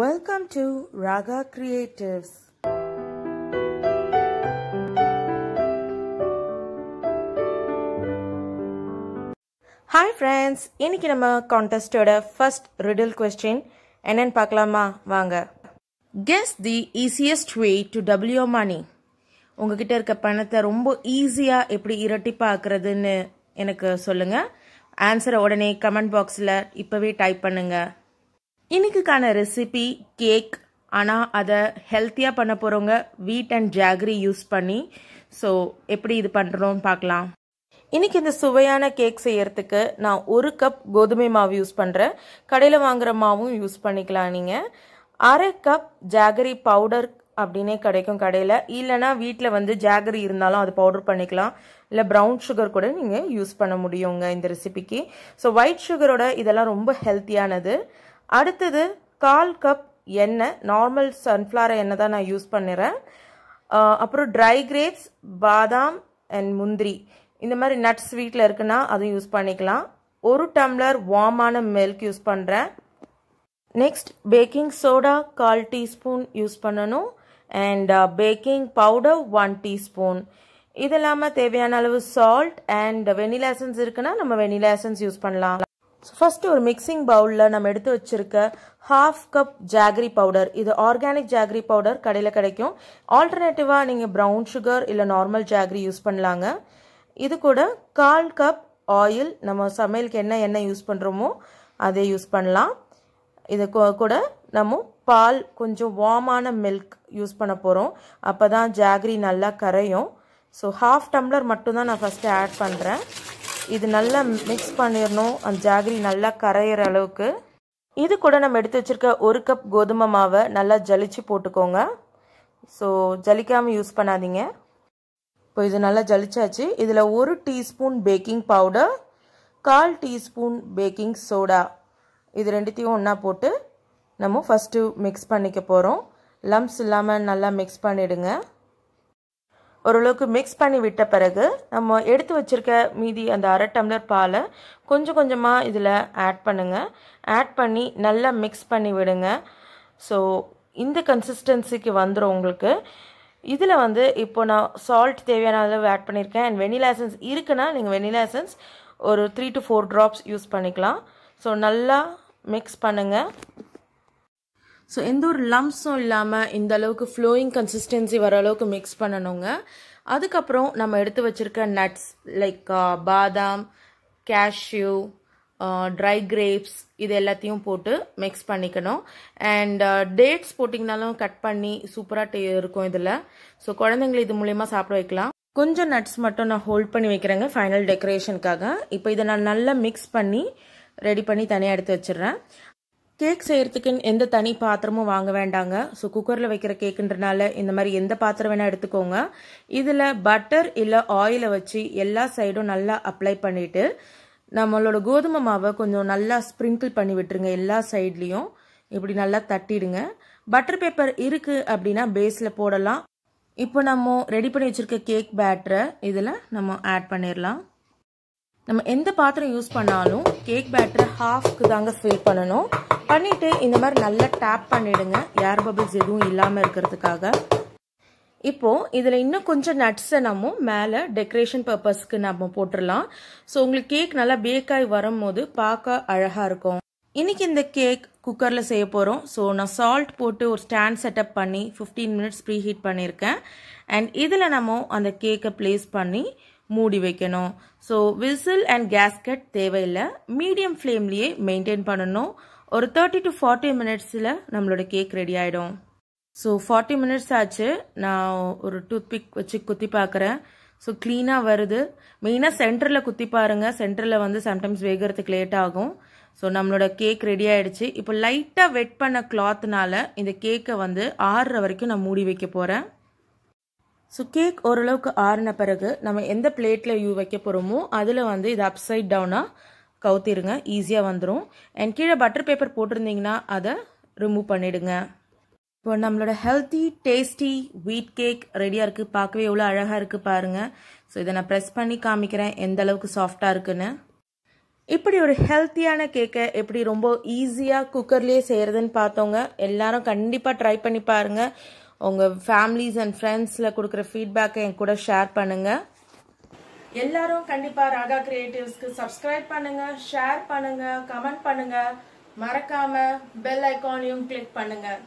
welcome to Raga creatives hi friends இன்னைக்கு நம்ம கான்டெஸ்டோட ஃபர்ஸ்ட் ரிடில் கொஸ்டின் என்னன்னு பார்க்கலாமா வாங்க guess the easiest way to double money உங்ககிட்ட இருக்க பணத்தை ரொம்ப ஈஸியாக எப்படி இரட்டி இரட்டிப்பாக்குறதுன்னு எனக்கு சொல்லுங்கள் ஆன்சரை உடனே கமெண்ட் பாக்ஸில் இப்போவே டைப் பண்ணுங்கள் இன்னைக்குக்கான ரெசிபி கேக் ஆனால் அதை ஹெல்த்தியாக பண்ண போகிறவங்க வீட் அண்ட் ஜாகரி யூஸ் பண்ணி ஸோ எப்படி இது பண்ணுறோன்னு பார்க்கலாம் இன்றைக்கி இந்த சுவையான கேக் செய்யறதுக்கு நான் ஒரு கப் கோதுமை மாவு யூஸ் பண்ணுறேன் கடையில் வாங்குகிற மாவும் யூஸ் பண்ணிக்கலாம் நீங்கள் அரை கப் ஜாகரி பவுடர் அப்படின்னே கிடைக்கும் கடையில் இல்லைனா வீட்டில் வந்து ஜாகரி இருந்தாலும் அது பவுடர் பண்ணிக்கலாம் இல்லை ப்ரௌன் சுகர் கூட நீங்கள் யூஸ் பண்ண முடியுங்க இந்த ரெசிபிக்கு ஸோ ஒயிட் சுகரோட இதெல்லாம் ரொம்ப ஹெல்த்தியானது அடுத்தது கால் கப் எண்ணெய் நார்மல் சன்ஃப்ளவர் எண்ணெய் தான் நான் யூஸ் பண்ணுறேன் அப்புறம் ட்ரை கிரேப்ஸ் பாதாம் அண்ட் முந்திரி இந்த மாதிரி நட்ஸ் ஸ்வீட்டில் இருக்குன்னா அதுவும் யூஸ் பண்ணிக்கலாம் ஒரு டம்ளர் வார்மான மில்க் யூஸ் பண்ணுறேன் நெக்ஸ்ட் பேக்கிங் சோடா கால் டீஸ்பூன் யூஸ் பண்ணணும் and baking powder one teaspoon இது இல்லாமல் தேவையான அளவு சால்ட் அண்ட் வெனிலாசன்ஸ் இருக்குன்னா நம்ம வெனிலாசன்ஸ் யூஸ் பண்ணலாம் ஃபஸ்ட்டு ஒரு மிக்சிங் பவுலில் நம்ம எடுத்து வச்சுருக்க ஹாஃப் கப் ஜாகரி பவுடர் இது ஆர்கானிக் ஜாகரி பவுடர் கடையில் கிடைக்கும் ஆல்டர்னேட்டிவாக நீங்கள் ப்ரௌன் சுகர் இல்லை நார்மல் ஜாகரி யூஸ் பண்ணலாங்க இது கூட கால் கப் ஆயில் நம்ம சமையலுக்கு என்ன எண்ணெய் யூஸ் பண்ணுறோமோ அதை யூஸ் பண்ணலாம் இது கூட நம்ம பால் கொஞ்சம் வார்மான மில்க் யூஸ் பண்ண போகிறோம் அப்போ தான் ஜாகரி நல்லா கரையும் ஸோ ஹாஃப் டம்ளர் மட்டும்தான் நான் ஃபஸ்ட்டு ஆட் பண்ணுறேன் இது நல்லா மிக்ஸ் பண்ணிடணும் அந்த ஜாகிரி நல்லா கரையிற அளவுக்கு இது கூட நம்ம எடுத்து வச்சுருக்க ஒரு கப் கோதுமை மாவை நல்லா ஜலிச்சு போட்டுக்கோங்க ஸோ ஜலிக்காமல் யூஸ் பண்ணாதீங்க இப்போ இது நல்லா ஜலிச்சாச்சு இதில் ஒரு டீஸ்பூன் பேக்கிங் பவுடர் கால் டீஸ்பூன் பேக்கிங் சோடா இது ரெண்டுத்தையும் ஒன்றா போட்டு நம்ம ஃபஸ்ட்டு மிக்ஸ் பண்ணிக்க போகிறோம் லம்ஸ் இல்லாமல் நல்லா மிக்ஸ் பண்ணிவிடுங்க ஓரளவுக்கு மிக்ஸ் பண்ணி விட்ட பிறகு நம்ம எடுத்து வச்சுருக்க மீதி அந்த அரை டம்ளர் பாலை கொஞ்சம் கொஞ்சமாக இதில் ஆட் பண்ணுங்கள் ஆட் பண்ணி நல்லா மிக்ஸ் பண்ணி விடுங்க ஸோ இந்த கன்சிஸ்டன்சிக்கு வந்துடும் உங்களுக்கு இதில் வந்து இப்போ நான் சால்ட் தேவையான அளவு ஆட் பண்ணியிருக்கேன் அண்ட் வெனிலா எசன்ஸ் இருக்குன்னா நீங்கள் வெனிலா எசன்ஸ் ஒரு three to four drops use பண்ணிக்கலாம் ஸோ நல்லா மிக்ஸ் பண்ணுங்கள் ஸோ எந்த ஒரு லம்ஸும் இல்லாமல் இந்த அளவுக்கு ஃப்ளோயிங் கன்சிஸ்டன்சி வர அளவுக்கு மிக்ஸ் பண்ணணுங்க அதுக்கப்புறம் நம்ம எடுத்து வச்சுருக்க நட்ஸ் லைக் பாதாம் கேஷ்யூ ட்ரை கிரேப்ஸ் இது எல்லாத்தையும் போட்டு மிக்ஸ் பண்ணிக்கணும் அண்ட் டேட்ஸ் போட்டிங்கனாலும் கட் பண்ணி சூப்பராக டே இருக்கும் இதில் ஸோ குழந்தைங்களை இது மூலயமா சாப்பிட வைக்கலாம் கொஞ்சம் நட்ஸ் மட்டும் நான் ஹோல்ட் பண்ணி வைக்கிறேங்க ஃபைனல் டெக்கரேஷனுக்காக இப்போ இதை நான் நல்லா மிக்ஸ் பண்ணி ரெடி பண்ணி தனியாக எடுத்து வச்சிடுறேன் கேக் செய்கிறதுக்குன்னு எந்த தனி பாத்திரமும் வாங்க வேண்டாங்க ஸோ குக்கரில் வைக்கிற கேக்குன்றனால இந்த மாதிரி எந்த பாத்திரம் வேணால் எடுத்துக்கோங்க இதில் பட்டர் இல்லை ஆயிலை வச்சு எல்லா சைடும் நல்லா அப்ளை பண்ணிவிட்டு நம்மளோட கோதுமை மாவை கொஞ்சம் நல்லா ஸ்ப்ரிங்கிள் பண்ணி விட்டுருங்க எல்லா சைட்லேயும் இப்படி நல்லா தட்டிடுங்க பட்டர் பேப்பர் இருக்குது அப்படின்னா பேஸில் போடலாம் இப்போ நம்ம ரெடி பண்ணி வச்சுருக்க கேக் பேட்டரை இதில் நம்ம ஆட் பண்ணிடலாம் நம்ம எந்த பாத்திரம் யூஸ் பண்ணாலும் கேக் பேட்டரை ஹாஃப்க்கு தாங்க ஃபில் பண்ணணும் பண்ணிவிட்டு இந்த மாதிரி நல்லா டேப் பண்ணிவிடுங்க ஏர் பபிள்ஸ் எதுவும் இல்லாமல் இருக்கிறதுக்காக இப்போது இதில் இன்னும் கொஞ்சம் நட்ஸை நம்ம மேலே டெக்கரேஷன் பர்பஸ்க்கு நம்ம போட்டுடலாம் ஸோ உங்களுக்கு கேக் நல்லா வரும் போது பார்க்க அழகாக இருக்கும் இன்றைக்கி இந்த கேக் குக்கரில் செய்ய போறோம் ஸோ நான் சால்ட் போட்டு ஒரு ஸ்டாண்ட் செட்டப் பண்ணி ஃபிஃப்டீன் மினிட்ஸ் ப்ரீ ஹீட் பண்ணியிருக்கேன் அண்ட் இதில் நம்ம அந்த கேக்கை ப்ளேஸ் பண்ணி மூடி வைக்கணும் ஸோ விசில் அண்ட் கேஸ்கட் தேவையில்லை மீடியம் ஃப்ளேம்லேயே மெயின்டைன் பண்ணணும் ஒரு தேர்ட்டி டு ஃபார்ட்டி மினிட்ஸில் நம்மளோட கேக் ரெடி ஆகிடும் ஸோ ஃபார்ட்டி மினிட்ஸ் ஆச்சு நான் ஒரு டூத் பிக் வச்சு குத்தி பார்க்குறேன் ஸோ க்ளீனாக வருது மெயினாக சென்டரில் குத்தி பாருங்கள் சென்டரில் வந்து சம்டைம்ஸ் வேகிறதுக்கு லேட் ஆகும் ஸோ நம்மளோட கேக் ரெடி ஆகிடுச்சு இப்போ லைட்டாக வெட் பண்ண கிளாத்னால இந்த கேக்கை வந்து ஆறுற வரைக்கும் நான் மூடி வைக்க போகிறேன் ஸோ கேக் ஓரளவுக்கு ஆறின பிறகு நம்ம எந்த பிளேட்டில் யூ வைக்க போகிறோமோ அதில் வந்து இது அப்சைட் டவுனாக கவுத்திருங்க ஈஸியாக வந்துடும் அண்ட் கீழே பட்டர் பேப்பர் போட்டிருந்தீங்கன்னா அதை ரிமூவ் பண்ணிவிடுங்க இப்போ நம்மளோட ஹெல்த்தி டேஸ்டி வீட் கேக் ரெடியாக இருக்குது பார்க்கவே எவ்வளோ அழகாக இருக்குது பாருங்கள் ஸோ இதை நான் ப்ரெஸ் பண்ணி காமிக்கிறேன் எந்த அளவுக்கு சாஃப்டாக இருக்குன்னு இப்படி ஒரு ஹெல்த்தியான கேக்கை எப்படி ரொம்ப ஈஸியாக குக்கர்லேயே செய்கிறதுன்னு பார்த்தோங்க எல்லாரும் கண்டிப்பாக ட்ரை பண்ணி பாருங்கள் உங்கள் ஃபேமிலிஸ் அண்ட் ஃப்ரெண்ட்ஸில் கொடுக்குற ஃபீட்பேக்கை என் கூட ஷேர் பண்ணுங்கள் எல்லாரும் கண்டிப்பா ராகா கிரியேட்டிவ்ஸ்க்கு சப்ஸ்கிரைப் பண்ணுங்க ஷேர் பண்ணுங்க கமெண்ட் பண்ணுங்க மறக்காம பெல் ஐக்கானையும் கிளிக் பண்ணுங்க